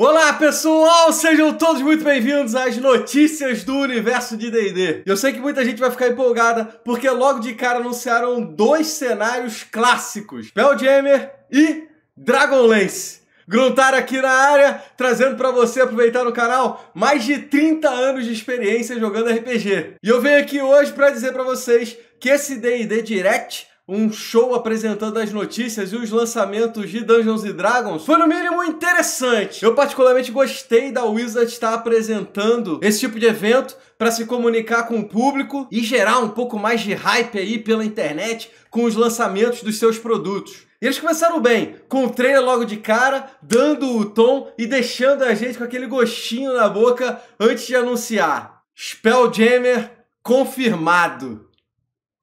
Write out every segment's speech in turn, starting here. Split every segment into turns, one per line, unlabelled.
Olá pessoal, sejam todos muito bem-vindos às notícias do universo de D&D. Eu sei que muita gente vai ficar empolgada porque logo de cara anunciaram dois cenários clássicos: Beljammer e Dragonlance. Gruntar aqui na área, trazendo para você aproveitar no canal mais de 30 anos de experiência jogando RPG. E eu venho aqui hoje para dizer para vocês que esse D&D Direct um show apresentando as notícias e os lançamentos de Dungeons Dragons foi no mínimo interessante. Eu particularmente gostei da Wizard estar apresentando esse tipo de evento para se comunicar com o público e gerar um pouco mais de hype aí pela internet com os lançamentos dos seus produtos. E eles começaram bem, com o trailer logo de cara, dando o tom e deixando a gente com aquele gostinho na boca antes de anunciar. Spelljammer confirmado.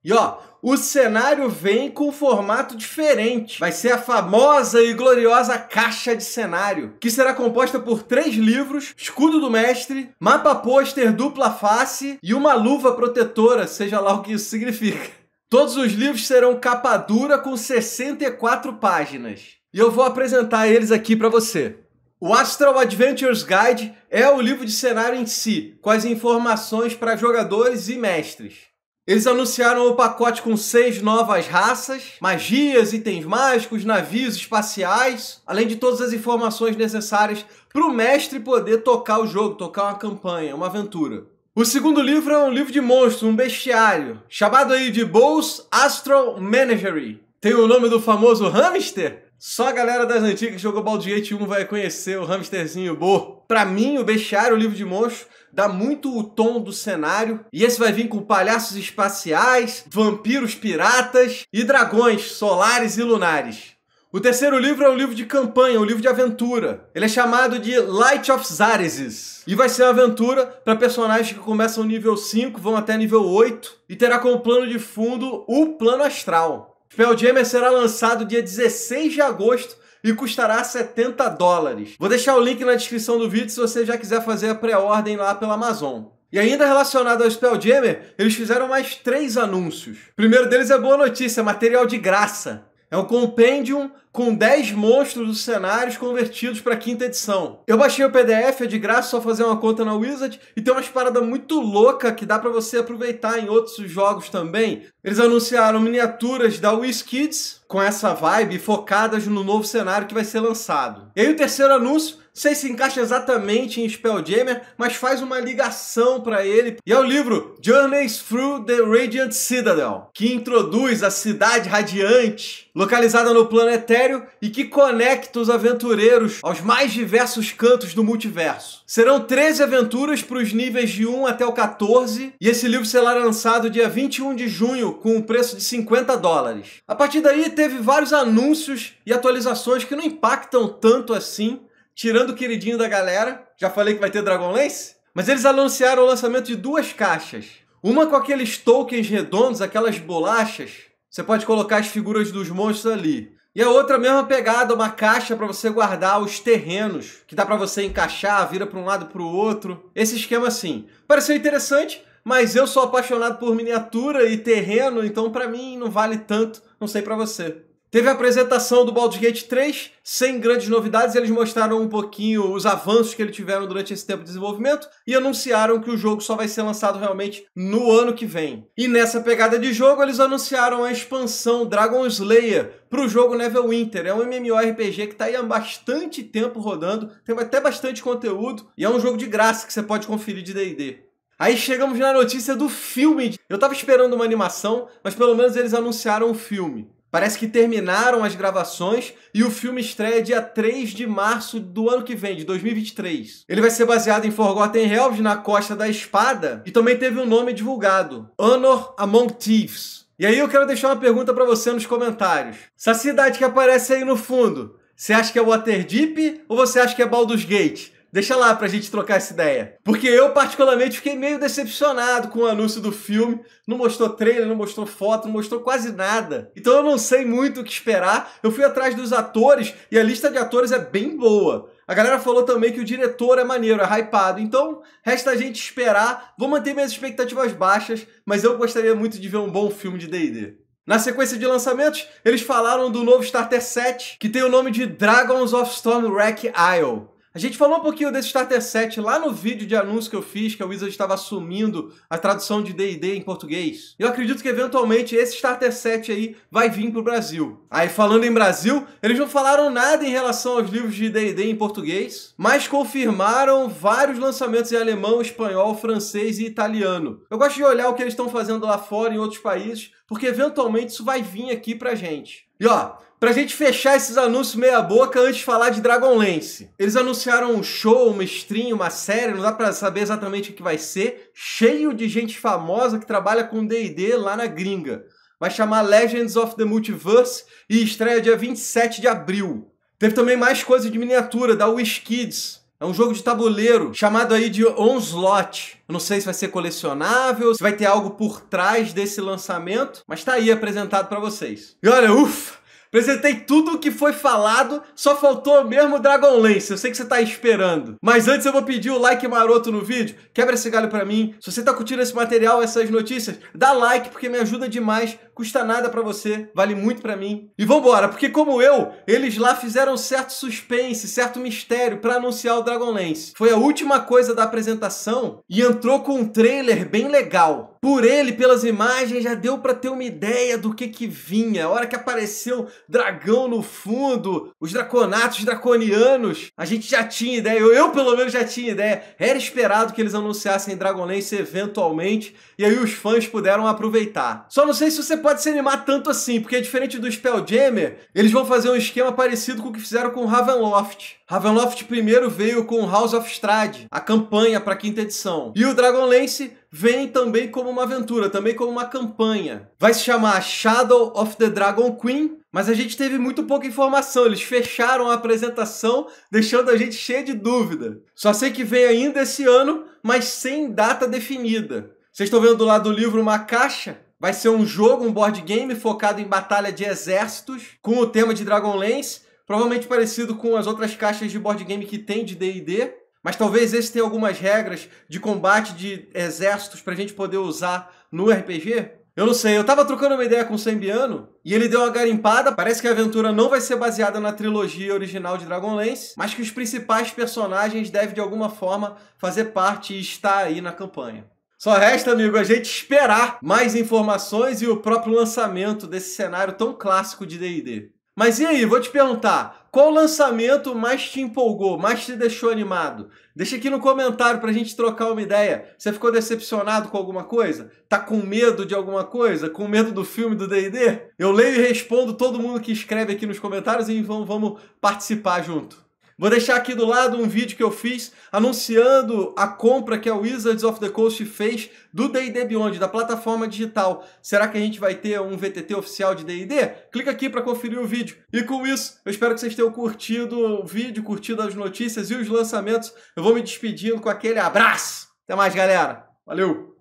E ó, o cenário vem com um formato diferente. Vai ser a famosa e gloriosa caixa de cenário, que será composta por três livros, escudo do mestre, mapa pôster dupla face e uma luva protetora, seja lá o que isso significa. Todos os livros serão capa dura com 64 páginas. E eu vou apresentar eles aqui para você. O Astral Adventures Guide é o livro de cenário em si, com as informações para jogadores e mestres. Eles anunciaram o pacote com seis novas raças, magias, itens mágicos, navios espaciais, além de todas as informações necessárias para o mestre poder tocar o jogo, tocar uma campanha, uma aventura. O segundo livro é um livro de monstro, um bestiário, chamado aí de Bowls Astral Menagerie. Tem o nome do famoso hamster? Só a galera das antigas que jogou Gate 1 vai conhecer o hamsterzinho Bo. Pra mim, o Bestiário, o livro de monstros, dá muito o tom do cenário. E esse vai vir com palhaços espaciais, vampiros piratas e dragões solares e lunares. O terceiro livro é um livro de campanha, um livro de aventura. Ele é chamado de Light of Zaresis. E vai ser uma aventura para personagens que começam nível 5, vão até nível 8 e terá como plano de fundo o plano astral. Spell Jammer será lançado dia 16 de agosto e custará 70 dólares. Vou deixar o link na descrição do vídeo se você já quiser fazer a pré-ordem lá pela Amazon. E ainda relacionado ao Spelljammer, eles fizeram mais três anúncios. O primeiro deles é boa notícia, material de graça. É um compendium com 10 monstros dos cenários convertidos para quinta edição. Eu baixei o PDF, é de graça, só fazer uma conta na Wizard e tem umas paradas muito louca que dá para você aproveitar em outros jogos também. Eles anunciaram miniaturas da Wiz Kids com essa vibe focadas no novo cenário que vai ser lançado. E aí o terceiro anúncio sei se encaixa exatamente em Spelljammer, mas faz uma ligação para ele. E é o livro Journeys Through the Radiant Citadel, que introduz a cidade radiante, localizada no planeta mistério e que conecta os aventureiros aos mais diversos cantos do multiverso. Serão 13 aventuras para os níveis de 1 até o 14 e esse livro será lançado dia 21 de junho com um preço de 50 dólares. A partir daí teve vários anúncios e atualizações que não impactam tanto assim, tirando o queridinho da galera. Já falei que vai ter Dragonlance? Mas eles anunciaram o lançamento de duas caixas. Uma com aqueles tokens redondos, aquelas bolachas. Você pode colocar as figuras dos monstros ali. E a outra mesma pegada, uma caixa para você guardar os terrenos, que dá para você encaixar, vira para um lado para o outro. Esse esquema assim. Pareceu interessante, mas eu sou apaixonado por miniatura e terreno, então para mim não vale tanto, não sei para você. Teve a apresentação do Baldur's Gate 3, sem grandes novidades, eles mostraram um pouquinho os avanços que eles tiveram durante esse tempo de desenvolvimento e anunciaram que o jogo só vai ser lançado realmente no ano que vem. E nessa pegada de jogo, eles anunciaram a expansão Dragon Slayer para o jogo Neverwinter. É um MMORPG que está aí há bastante tempo rodando, tem até bastante conteúdo e é um jogo de graça que você pode conferir de D&D. Aí chegamos na notícia do filme. Eu tava esperando uma animação, mas pelo menos eles anunciaram o um filme. Parece que terminaram as gravações e o filme estreia dia 3 de março do ano que vem, de 2023. Ele vai ser baseado em Forgotten Realms, na Costa da Espada, e também teve um nome divulgado: Honor Among Thieves. E aí eu quero deixar uma pergunta para você nos comentários. Essa cidade que aparece aí no fundo, você acha que é Waterdeep ou você acha que é Baldur's Gate? Deixa lá pra gente trocar essa ideia. Porque eu, particularmente, fiquei meio decepcionado com o anúncio do filme. Não mostrou trailer, não mostrou foto, não mostrou quase nada. Então eu não sei muito o que esperar. Eu fui atrás dos atores e a lista de atores é bem boa. A galera falou também que o diretor é maneiro, é hypado. Então, resta a gente esperar. Vou manter minhas expectativas baixas, mas eu gostaria muito de ver um bom filme de D&D. Na sequência de lançamentos, eles falaram do novo Starter 7, que tem o nome de Dragons of Stormwreck Isle. A gente falou um pouquinho desse Starter 7 lá no vídeo de anúncio que eu fiz, que a Wizard estava assumindo a tradução de D&D em português. Eu acredito que eventualmente esse Starter 7 aí vai vir pro Brasil. Aí falando em Brasil, eles não falaram nada em relação aos livros de D&D em português, mas confirmaram vários lançamentos em alemão, espanhol, francês e italiano. Eu gosto de olhar o que eles estão fazendo lá fora em outros países, porque eventualmente isso vai vir aqui pra gente. E ó, Pra gente fechar esses anúncios meia boca antes de falar de Dragonlance. Eles anunciaram um show, uma stream, uma série, não dá pra saber exatamente o que vai ser, cheio de gente famosa que trabalha com D&D lá na gringa. Vai chamar Legends of the Multiverse e estreia dia 27 de abril. Teve também mais coisa de miniatura da Wish Kids. É um jogo de tabuleiro chamado aí de Onslaught. Eu não sei se vai ser colecionável, se vai ter algo por trás desse lançamento, mas tá aí apresentado para vocês. E olha, ufa! Apresentei tudo o que foi falado, só faltou mesmo Dragonlance. Eu sei que você tá esperando. Mas antes eu vou pedir o like maroto no vídeo. Quebra esse galho pra mim. Se você tá curtindo esse material, essas notícias, dá like porque me ajuda demais. Custa nada para você, vale muito para mim. E vambora, porque como eu, eles lá fizeram certo suspense, certo mistério para anunciar o Dragonlance. Foi a última coisa da apresentação e entrou com um trailer bem legal. Por ele, pelas imagens, já deu para ter uma ideia do que que vinha. A hora que apareceu dragão no fundo, os draconatos draconianos. A gente já tinha ideia, eu, eu pelo menos já tinha ideia. Era esperado que eles anunciassem Dragonlance eventualmente, e aí os fãs puderam aproveitar. Só não sei se você pode se animar tanto assim, porque diferente do Spelljammer, eles vão fazer um esquema parecido com o que fizeram com Ravenloft. Ravenloft primeiro veio com House of Stride, a campanha para a quinta edição. E o Dragonlance vem também como uma aventura, também como uma campanha. Vai se chamar Shadow of the Dragon Queen mas a gente teve muito pouca informação, eles fecharam a apresentação, deixando a gente cheio de dúvida. Só sei que vem ainda esse ano, mas sem data definida. Vocês estão vendo do lado do livro uma caixa? Vai ser um jogo, um board game focado em batalha de exércitos, com o tema de Dragonlance, provavelmente parecido com as outras caixas de board game que tem de D&D, mas talvez esse tenha algumas regras de combate de exércitos para a gente poder usar no RPG. Eu não sei, eu tava trocando uma ideia com o Sembiano e ele deu uma garimpada. Parece que a aventura não vai ser baseada na trilogia original de Dragonlance, mas que os principais personagens devem de alguma forma fazer parte e estar aí na campanha. Só resta, amigo, a gente esperar mais informações e o próprio lançamento desse cenário tão clássico de DD. Mas e aí, vou te perguntar, qual lançamento mais te empolgou, mais te deixou animado? Deixa aqui no comentário pra gente trocar uma ideia. Você ficou decepcionado com alguma coisa? Tá com medo de alguma coisa? Com medo do filme do D&D? Eu leio e respondo todo mundo que escreve aqui nos comentários e vamos, vamos participar junto. Vou deixar aqui do lado um vídeo que eu fiz anunciando a compra que a Wizards of the Coast fez do D&D Beyond, da plataforma digital. Será que a gente vai ter um VTT oficial de D&D? Clica aqui para conferir o vídeo. E com isso, eu espero que vocês tenham curtido o vídeo, curtido as notícias e os lançamentos. Eu vou me despedindo com aquele abraço. Até mais, galera. Valeu!